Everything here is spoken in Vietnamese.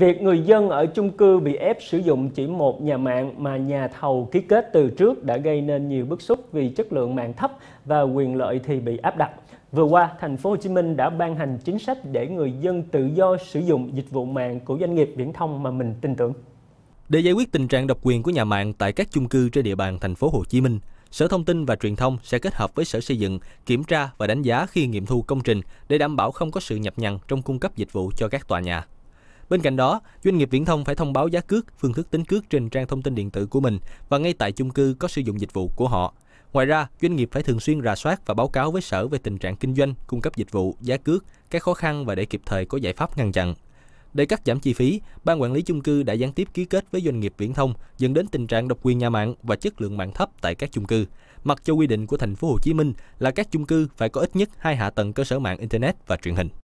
Việc người dân ở chung cư bị ép sử dụng chỉ một nhà mạng mà nhà thầu ký kết từ trước đã gây nên nhiều bức xúc vì chất lượng mạng thấp và quyền lợi thì bị áp đặt. Vừa qua, thành phố Hồ Chí Minh đã ban hành chính sách để người dân tự do sử dụng dịch vụ mạng của doanh nghiệp viễn thông mà mình tin tưởng. Để giải quyết tình trạng độc quyền của nhà mạng tại các chung cư trên địa bàn thành phố Hồ Chí Minh, Sở Thông tin và Truyền thông sẽ kết hợp với Sở Xây dựng kiểm tra và đánh giá khi nghiệm thu công trình để đảm bảo không có sự nhập nhằng trong cung cấp dịch vụ cho các tòa nhà. Bên cạnh đó, doanh nghiệp viễn thông phải thông báo giá cước, phương thức tính cước trên trang thông tin điện tử của mình và ngay tại chung cư có sử dụng dịch vụ của họ. Ngoài ra, doanh nghiệp phải thường xuyên rà soát và báo cáo với sở về tình trạng kinh doanh, cung cấp dịch vụ, giá cước, các khó khăn và để kịp thời có giải pháp ngăn chặn. Để cắt giảm chi phí, ban quản lý chung cư đã gián tiếp ký kết với doanh nghiệp viễn thông, dẫn đến tình trạng độc quyền nhà mạng và chất lượng mạng thấp tại các chung cư. Mặc cho quy định của thành phố Hồ Chí Minh là các chung cư phải có ít nhất hai hạ tầng cơ sở mạng internet và truyền hình.